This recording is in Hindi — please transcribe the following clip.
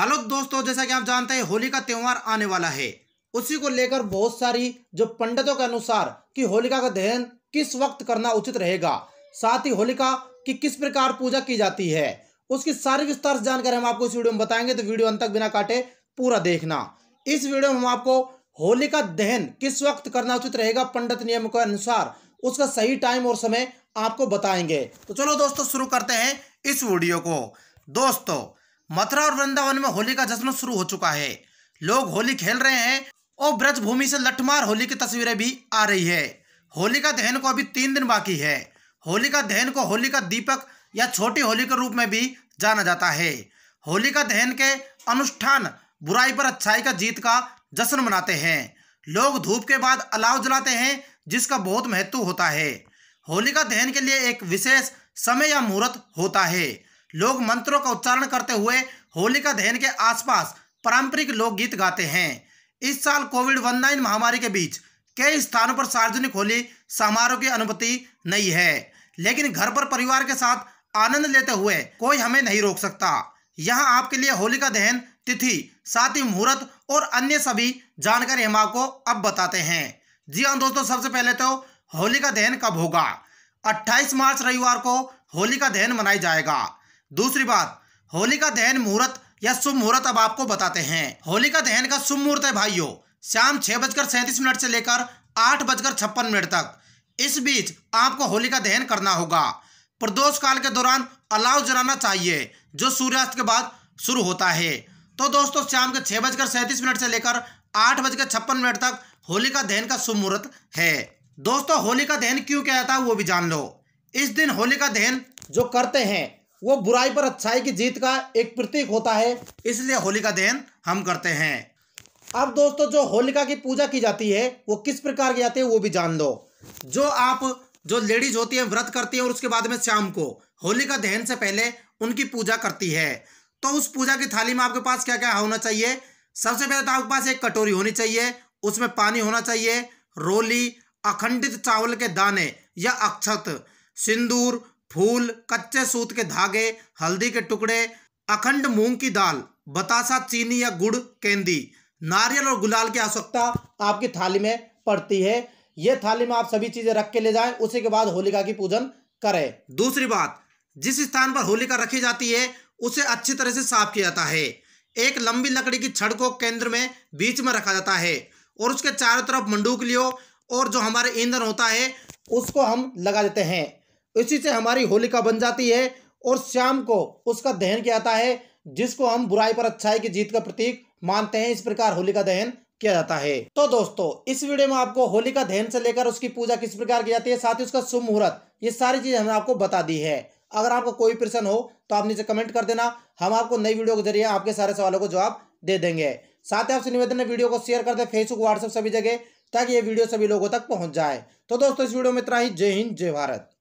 हेलो दोस्तों जैसा कि आप जानते हैं होली का त्यौहार आने वाला है उसी को लेकर बहुत सारी जो पंडितों के अनुसार कि होलिका का दहन किस वक्त करना उचित रहेगा साथ ही होलिका की किस प्रकार पूजा की जाती है उसकी सारी विस्तार से जानकारी हम आपको इस वीडियो में बताएंगे तो वीडियो अंत तक बिना काटे पूरा देखना इस वीडियो में हम आपको होलिका दहन किस वक्त करना उचित रहेगा पंडित नियम के अनुसार उसका सही टाइम और समय आपको बताएंगे तो चलो दोस्तों शुरू करते हैं इस वीडियो को दोस्तों मथुरा और वृंदावन में होली का जश्न शुरू हो चुका है लोग होली खेल रहे हैं और ब्रज भूमि से लठमार होली की तस्वीरें भी आ रही है होली का दहन को अभी तीन दिन बाकी है होली का दहन को होली का दीपक या छोटी होली के रूप में भी जाना जाता है होली का दहन के अनुष्ठान बुराई पर अच्छाई का जीत का जश्न मनाते हैं लोग धूप के बाद अलाव जलाते हैं जिसका बहुत महत्व होता है होलिका दहन के लिए एक विशेष समय या मुहूर्त होता है लोग मंत्रों का उच्चारण करते हुए होलिका दहन के आसपास पारंपरिक लोकगीत गाते हैं इस साल कोविड वन महामारी के बीच कई स्थानों पर सार्वजनिक होली समारोह की अनुमति नहीं है लेकिन घर पर परिवार के साथ आनंद लेते हुए कोई हमें नहीं रोक सकता यहाँ आपके लिए होलिका दहन तिथि साथ ही मुहूर्त और अन्य सभी जानकारी हम आपको अब बताते हैं जी हाँ दोस्तों सबसे पहले तो होलिका दहन कब होगा 28 मार्च रविवार को होलिका दहन मनाया जाएगा दूसरी बात होलिका दहन मुहूर्त या शुभ मुहूर्त अब आपको बताते हैं होलिका दहन का शुभ मुहूर्त है भाइयों शाम छह बजकर सैंतीस मिनट से लेकर आठ बजकर छप्पन मिनट तक इस बीच आपको होलिका दहन करना होगा प्रदोष काल के दौरान अलाव जलाना चाहिए जो सूर्यास्त के बाद शुरू होता है तो दोस्तों शाम के छह बजकर सैंतीस मिनट से लेकर आठ बजकर छप्पन मिनट तक होलिका दहन का शुभ मुहूर्त है दोस्तों होलिका दहन क्यों कहता है वो भी जान लो इस दिन होलिका दहन जो करते हैं वो बुराई पर अच्छाई की जीत का एक प्रतीक होता है इसलिए होली का दहन हम करते हैं अब दोस्तों जो होलिका की पूजा की जाती है वो किस प्रकार की जाती है वो भी जान लो जो आप जो लेडीज होती है व्रत करती है और उसके बाद में शाम को होलिका दहन से पहले उनकी पूजा करती है तो उस पूजा की थाली में आपके पास क्या क्या होना चाहिए सबसे पहले तो आपके पास एक कटोरी होनी चाहिए उसमें पानी होना चाहिए रोली अखंडित चावल के दाने या अक्षत सिंदूर फूल कच्चे सूत के धागे हल्दी के टुकड़े अखंड मूंग की दाल बतासा चीनी या गुड़ कैंदी नारियल और गुलाल की आवश्यकता आपकी थाली में पड़ती है यह थाली में आप सभी चीजें रख के ले जाएं उसी के बाद होलिका की पूजन करें दूसरी बात जिस स्थान पर होलिका रखी जाती है उसे अच्छी तरह से साफ किया जाता है एक लंबी लकड़ी की छड़ को केंद्र में बीच में रखा जाता है और उसके चारों तरफ मंडूक लियो और जो हमारे ईंधन होता है उसको हम लगा देते हैं इसी से हमारी होलिका बन जाती है और शाम को उसका दहन किया जाता है जिसको हम बुराई पर अच्छाई की जीत का प्रतीक मानते हैं इस प्रकार होलिका दहन किया जाता है तो दोस्तों इस वीडियो में आपको होलिका दहन से लेकर उसकी पूजा किस प्रकार की जाती है साथ ही उसका शुभ मुहूर्त ये सारी चीज हमने आपको बता दी है अगर आपको कोई प्रश्न हो तो आप नीचे कमेंट कर देना हम आपको नई वीडियो के जरिए आपके सारे सवालों को जवाब दे देंगे साथ ही आपसे निवेदन है वीडियो को शेयर कर दे फेसबुक व्हाट्सएप सभी जगह ताकि ये वीडियो सभी लोगों तक पहुंच जाए तो दोस्तों इस वीडियो में इतना ही जय हिंद जय भारत